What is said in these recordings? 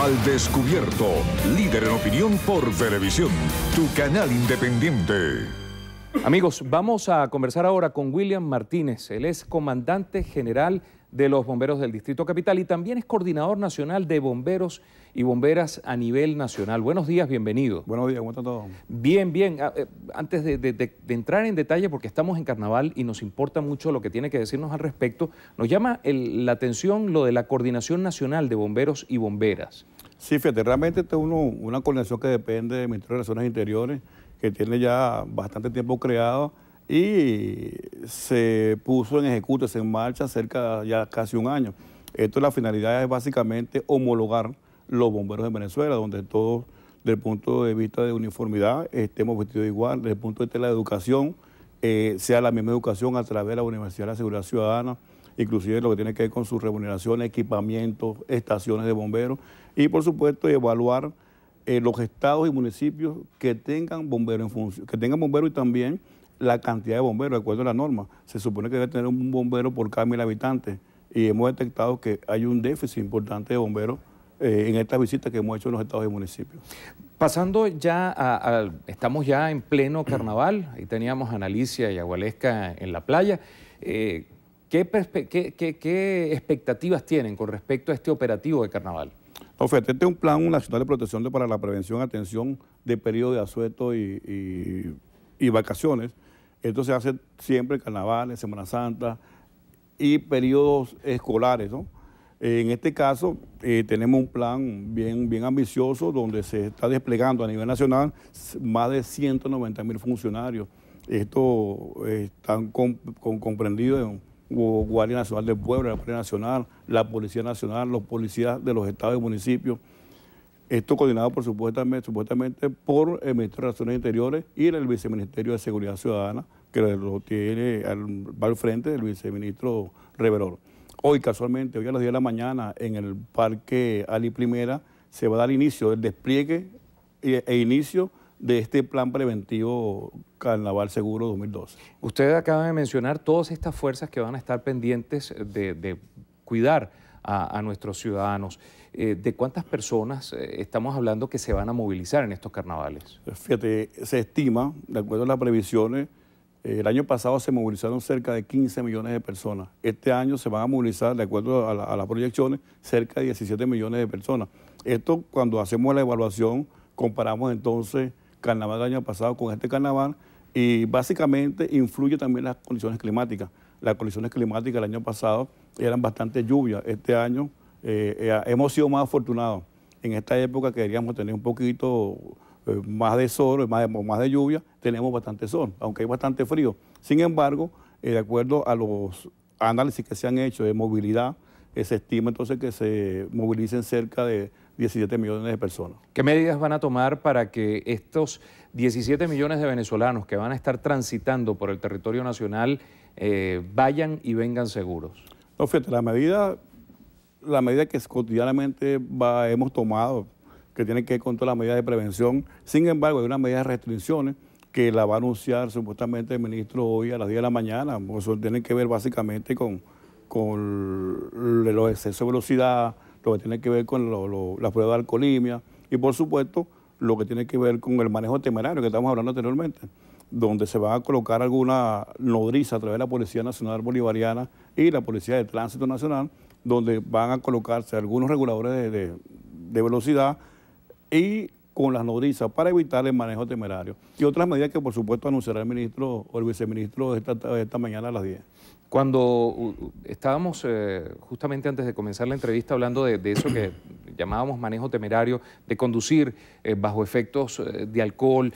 Al Descubierto, líder en opinión por televisión, tu canal independiente. Amigos, vamos a conversar ahora con William Martínez. Él es comandante general de los bomberos del Distrito Capital y también es coordinador nacional de bomberos y bomberas a nivel nacional. Buenos días, bienvenido. Buenos días, ¿cómo están todos? Bien, bien. Ah, eh, antes de, entrar en detalle, porque estamos en carnaval y nos importa mucho lo que tiene que decirnos al respecto, nos llama la atención lo de la coordinación nacional de bomberos y bomberas. Sí, fíjate, realmente este es una coordinación que depende del Ministerio de Relaciones Interiores, que tiene ya bastante tiempo creado y se puso en ejecuto, se en marcha cerca ya casi un año. Esto la finalidad es básicamente homologar los bomberos de Venezuela, donde todos desde el punto de vista de uniformidad estemos vestidos igual, desde el punto de vista de la educación, eh, sea la misma educación a través de la Universidad de la Seguridad Ciudadana, inclusive lo que tiene que ver con sus remuneraciones equipamiento, estaciones de bomberos y por supuesto evaluar eh, los estados y municipios que tengan bomberos en función, que tengan bomberos y también la cantidad de bomberos, de acuerdo a la norma. Se supone que debe tener un bombero por cada mil habitantes y hemos detectado que hay un déficit importante de bomberos eh, en estas visitas que hemos hecho en los estados y municipios. Pasando ya, a, estamos ya en pleno carnaval, ahí teníamos a Analicia y Agualesca en la playa. Eh, ¿qué, expectativas tienen con respecto a este operativo de carnaval? Este es un plan nacional de protección para la prevención, atención de periodo de asueto y, y vacaciones esto se hace siempre en carnavales, Semana Santa y periodos escolares, En este caso, eh, tenemos un plan bien, bien ambicioso donde se está desplegando a nivel nacional más de 190 mil funcionarios. Esto eh, está con, comprendido en Guardia Nacional del Pueblo, la Guardia Nacional, la Policía Nacional, los policías de los estados y municipios. Esto coordinado por supuestamente, por el Ministerio de Relaciones Interiores y el viceministerio de Seguridad Ciudadana, que lo tiene al, va al frente del viceministro Reverol. Hoy, casualmente, hoy a las 10 de la mañana, en el Parque Ali Primera, se va a dar inicio, del despliegue e, inicio de este plan preventivo Carnaval Seguro 2012. Usted acaba de mencionar todas estas fuerzas que van a estar pendientes de cuidar a, nuestros ciudadanos. Eh, ¿De cuántas personas eh, estamos hablando que se van a movilizar en estos carnavales? Fíjate, se estima, de acuerdo a las previsiones, eh, el año pasado se movilizaron cerca de 15 millones de personas. Este año se van a movilizar, de acuerdo a, a las proyecciones, cerca de 17 millones de personas. Esto cuando hacemos la evaluación, comparamos entonces carnaval del año pasado con este carnaval y básicamente influye también las condiciones climáticas las colisiones climáticas el año pasado eran bastante lluvias. Este año eh, eh, hemos sido más afortunados. En esta época queríamos tener un poquito eh, más de sol, más más de lluvia, tenemos bastante sol, aunque hay bastante frío. Sin embargo, de acuerdo a los análisis que se han hecho de movilidad, se estima entonces que se movilicen cerca de 17 millones de personas. ¿Qué medidas van a tomar para que estos 17 millones de venezolanos que van a estar transitando por el territorio nacional eh, vayan y vengan seguros? No, fíjate, la medida, la medida que cotidianamente hemos tomado, que tiene que ver con todas las medidas de prevención, sin embargo, hay una medida de restricciones que la va a anunciar supuestamente el ministro hoy a las 10 de la mañana. Eso tiene que ver básicamente con, con los excesos de velocidad, lo que tiene que ver con lo, la prueba de alcoholimia y por supuesto lo que tiene que ver con el manejo temerario que estamos hablando anteriormente donde se va a colocar alguna nodriza a través de la Policía Nacional Bolivariana y la Policía de Tránsito Nacional, donde van a colocarse algunos reguladores de, velocidad y con las nodrizas para evitar el manejo temerario. Y otras medidas que por supuesto anunciará el ministro o el viceministro esta, esta mañana a las 10. Cuando estábamos eh, justamente antes de comenzar la entrevista hablando de, eso que llamábamos manejo temerario, de conducir eh, bajo efectos eh, de alcohol,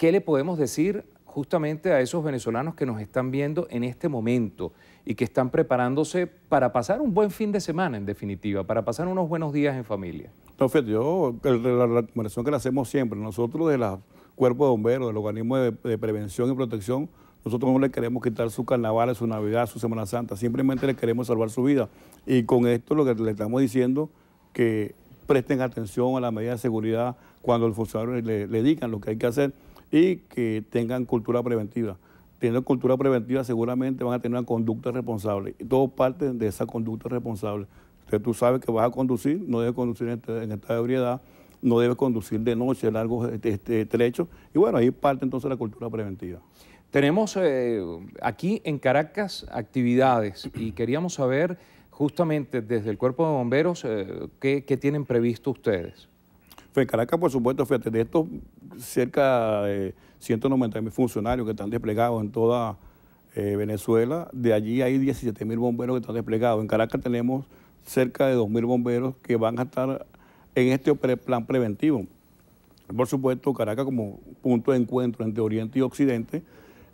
¿Qué le podemos decir justamente a esos venezolanos que nos están viendo en este momento y que están preparándose para pasar un buen fin de semana, en definitiva, para pasar unos buenos días en familia? No, yo, la recomendación que le hacemos siempre, nosotros de la Cuerpo de Bomberos, del Organismo de, Prevención y Protección, nosotros no le queremos quitar su carnaval, su Navidad, su Semana Santa, simplemente le queremos salvar su vida. Y con esto lo que le estamos diciendo, que presten atención a la medida de seguridad cuando el funcionario le, le digan lo que hay que hacer y que tengan cultura preventiva. Teniendo cultura preventiva seguramente van a tener una conducta responsable. Y todo parte de esa conducta responsable. Usted tú sabes que vas a conducir, no debe conducir este, en, estado de ebriedad, no debe conducir de noche, largos este, este trechos. Y bueno, ahí parte entonces la cultura preventiva. Tenemos eh, aquí en Caracas actividades y queríamos saber justamente desde el cuerpo de bomberos eh, qué tienen previsto ustedes. Caracas, por supuesto, fíjate, de estos cerca de 190 mil funcionarios que están desplegados en toda eh, Venezuela, de allí hay 17 mil bomberos que están desplegados. En Caracas tenemos cerca de 2 mil bomberos que van a estar en este plan preventivo. Por supuesto, Caracas como punto de encuentro entre Oriente y Occidente,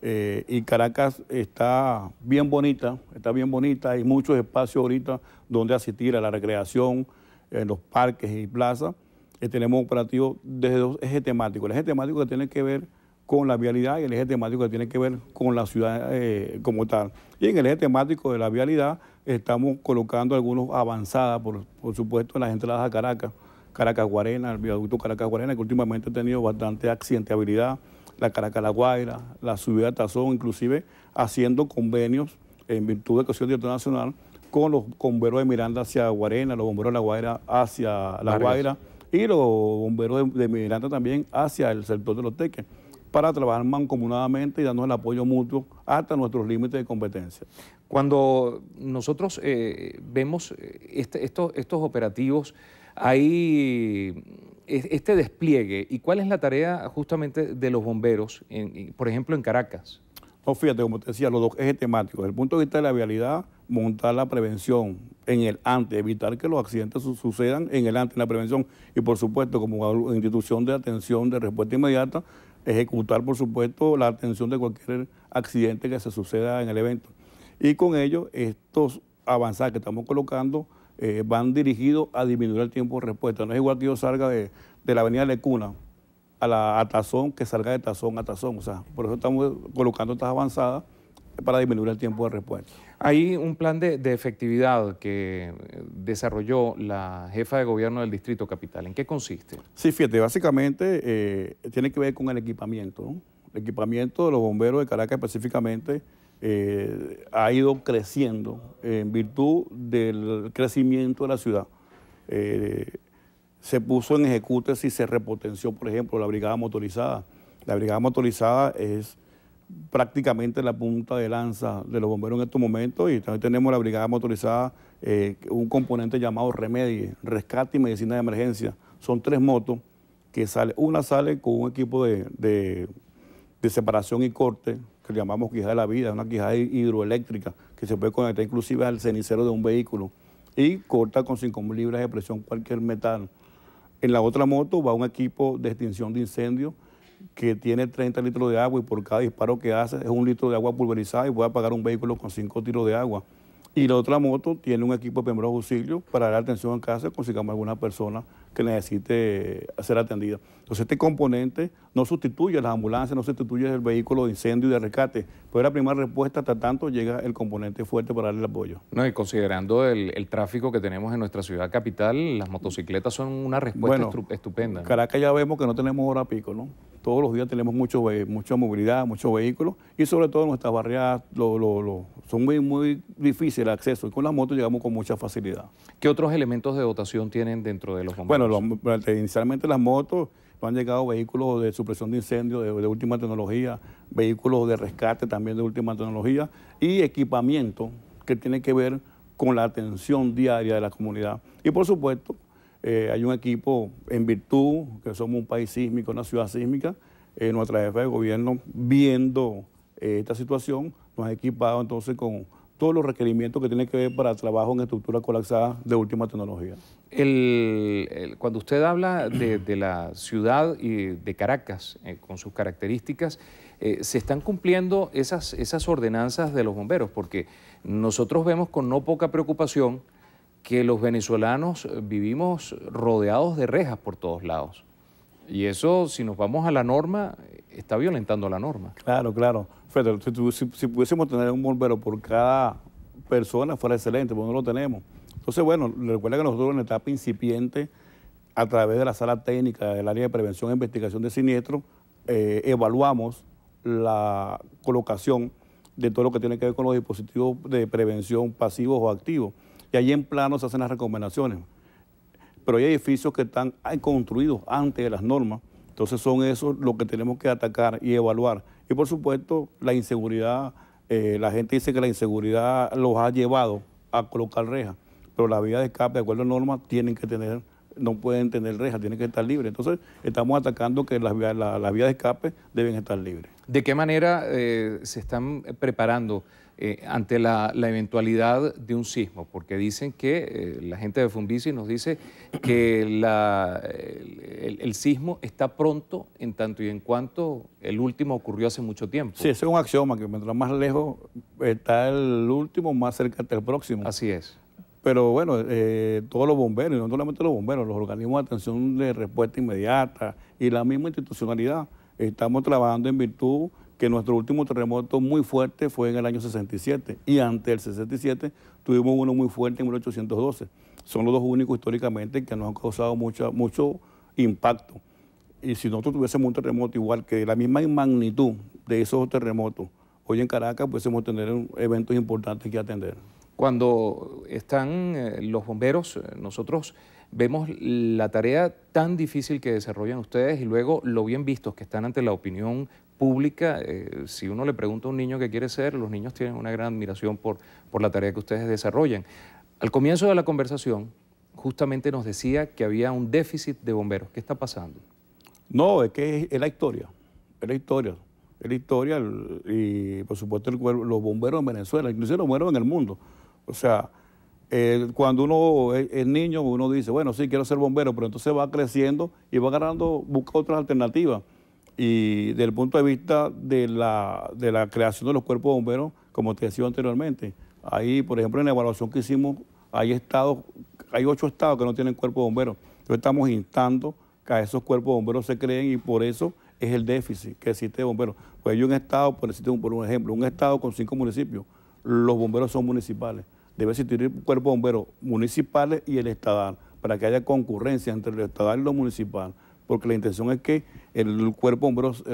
eh, y Caracas está bien bonita, está bien bonita, hay muchos espacios ahorita donde asistir a la recreación, en los parques y plazas, eh, tenemos operativos desde dos ejes temáticos. El eje temático que tiene que ver con la vialidad y el eje temático que tiene que ver con la ciudad eh, como tal. Y en el eje temático de la vialidad estamos colocando algunos avanzadas, por, supuesto, en las entradas a Caracas, Caracas-Guarena, el viaducto Caracas-Guarena, que últimamente ha tenido bastante accidentabilidad, la Caracas-La Guaira, la subida de Tazón, inclusive haciendo convenios en virtud de ocasión de nacional con los bomberos de Miranda hacia Guarena, los bomberos de La Guaira hacia La Guaira o bomberos de, Miranda también hacia el sector de los teques para trabajar mancomunadamente y darnos el apoyo mutuo hasta nuestros límites de competencia. Cuando nosotros eh, vemos eh, este, estos, operativos, hay este despliegue y cuál es la tarea justamente de los bomberos, por ejemplo, en Caracas. No, fíjate, como te decía, los dos ejes temáticos. Desde el punto de vista de la vialidad, montar la prevención, en el antes, evitar que los accidentes sucedan en el ante en la prevención. Y por supuesto, como institución de atención de respuesta inmediata, ejecutar por supuesto la atención de cualquier accidente que se suceda en el evento. Y con ello, estos avanzados que estamos colocando eh, van dirigidos a disminuir el tiempo de respuesta. No es igual que yo salga de, la avenida Lecuna a la a Tazón, que salga de Tazón a Tazón. O sea, por eso estamos colocando estas avanzadas para disminuir el tiempo de respuesta. Hay un plan de, efectividad que desarrolló la jefa de gobierno del Distrito Capital. ¿En qué consiste? Sí, fíjate, básicamente eh, tiene que ver con el equipamiento. El equipamiento de los bomberos de Caracas específicamente eh, ha ido creciendo en virtud del crecimiento de la ciudad. Eh, se puso en ejecute y se repotenció, por ejemplo, la brigada motorizada. La brigada motorizada es prácticamente la punta de lanza de los bomberos en estos momentos y también tenemos la brigada motorizada, eh, un componente llamado Remedie, Rescate y Medicina de Emergencia. Son tres motos que sale, una sale con un equipo de, separación y corte, que le llamamos quijada de la vida, una quijada hidroeléctrica que se puede conectar inclusive al cenicero de un vehículo y corta con mil libras de presión cualquier metal. En la otra moto va un equipo de extinción de incendios que tiene 30 litros de agua y por cada disparo que hace es un litro de agua pulverizada y voy a apagar un vehículo con cinco tiros de agua. Y la otra moto tiene un equipo de primeros auxilios para dar atención en casa y consigamos alguna persona que necesite eh, ser atendida. Entonces este componente no sustituye las ambulancias, no sustituye el vehículo de incendio y de rescate, pero la primera respuesta hasta tanto llega el componente fuerte para darle el apoyo. No, y considerando el, tráfico que tenemos en nuestra ciudad capital, las motocicletas son una respuesta estupenda. Caracas ya vemos que no tenemos hora pico, ¿no? todos los días tenemos mucho, mucha movilidad, muchos vehículos y sobre todo nuestras barriadas son muy, muy difíciles de acceso y con las motos llegamos con mucha facilidad. ¿Qué otros elementos de dotación tienen dentro de los bomberos? Bueno, inicialmente las motos, han llegado vehículos de supresión de incendios de, última tecnología, vehículos de rescate también de última tecnología y equipamiento que tiene que ver con la atención diaria de la comunidad. Y por supuesto, eh, hay un equipo en virtud, que somos un país sísmico, una ciudad sísmica, eh, nuestra jefa de gobierno, viendo eh, esta situación, nos ha equipado entonces con todos los requerimientos que tienen que ver para trabajo en estructuras colapsadas de última tecnología. cuando usted habla de, la ciudad y de Caracas, con sus características, se están cumpliendo esas, esas ordenanzas de los bomberos, porque nosotros vemos con no poca preocupación que los venezolanos vivimos rodeados de rejas por todos lados. Y eso, si nos vamos a la norma, está violentando la norma. Claro, claro. Fede, si, pudiésemos tener un bombero por cada persona, fuera excelente, pero no lo tenemos. Entonces, bueno, recuerda que nosotros en etapa incipiente, a través de la sala técnica del área de prevención e investigación de siniestro, eh, evaluamos la colocación de todo lo que tiene que ver con los dispositivos de prevención pasivos o activos y ahí en plano se hacen las recomendaciones. Pero hay edificios que están construidos antes de las normas, entonces son esos lo que tenemos que atacar y evaluar. Y por supuesto, la inseguridad, eh, la gente dice que la inseguridad los ha llevado a colocar rejas, pero la vía de escape, de acuerdo a normas, tienen que tener no pueden tener rejas, tienen que estar libres. Entonces, estamos atacando que las vías, la, de escape deben estar libres. ¿De qué manera eh, se están preparando? Eh, ante la, eventualidad de un sismo, porque dicen que eh, la gente de Fundici nos dice que el, sismo está pronto en tanto y en cuanto el último ocurrió hace mucho tiempo. Sí, ese es un axioma, que mientras más lejos está el último, más cerca está el próximo. Así es. Pero bueno, eh, todos los bomberos, y no solamente los bomberos, los organismos de atención de respuesta inmediata y la misma institucionalidad, estamos trabajando en virtud que nuestro último terremoto muy fuerte fue en el año 67 y antes del 67 tuvimos uno muy fuerte en 1812. Son los dos únicos históricamente que nos han causado mucho impacto. Y si nosotros tuviésemos un terremoto igual que la misma magnitud de esos terremotos, hoy en Caracas pudiésemos tener eventos importantes que atender. Cuando están eh, los bomberos, eh, nosotros vemos la tarea tan difícil que desarrollan ustedes y luego lo bien vistos que están ante la opinión pública. Eh, si uno le pregunta a un niño qué quiere ser, los niños tienen una gran admiración por, la tarea que ustedes desarrollan. Al comienzo de la conversación, justamente nos decía que había un déficit de bomberos. ¿Qué está pasando? No, es que es la historia, es la historia, es la historia y por supuesto los bomberos en Venezuela, incluso los bomberos en el mundo o sea, cuando uno es, niño, uno dice, bueno, sí, quiero ser bombero, pero entonces va creciendo y va ganando, busca otras alternativas. Y desde el punto de vista de la, de la creación de los cuerpos bomberos, como te decía anteriormente, ahí, por ejemplo, en la evaluación que hicimos, hay estados, hay ocho estados que no tienen cuerpos bomberos. Entonces estamos instando que a esos cuerpos bomberos se creen y por eso es el déficit que existe de bomberos. Pues hay un estado, por, por un ejemplo, un estado con cinco municipios, los bomberos son municipales debe existir el cuerpo bombero municipal municipales y el estatal, para que haya concurrencia entre el estatal y lo municipal, porque la intención es que el cuerpo de bomberos, eh,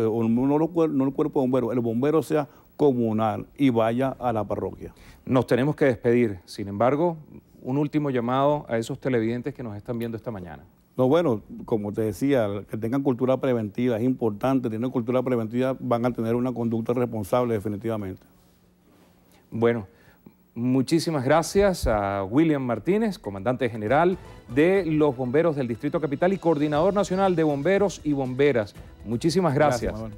no, el cuerpo de bomberos, el bombero sea comunal y vaya a la parroquia. Nos tenemos que despedir, sin embargo, un último llamado a esos televidentes que nos están viendo esta mañana. No, bueno, como te decía, que tengan cultura preventiva es importante. tener cultura preventiva, van a tener una conducta responsable, definitivamente. Bueno. Muchísimas gracias a William Martínez, comandante general de los bomberos del Distrito Capital y coordinador nacional de bomberos y bomberas. Muchísimas gracias.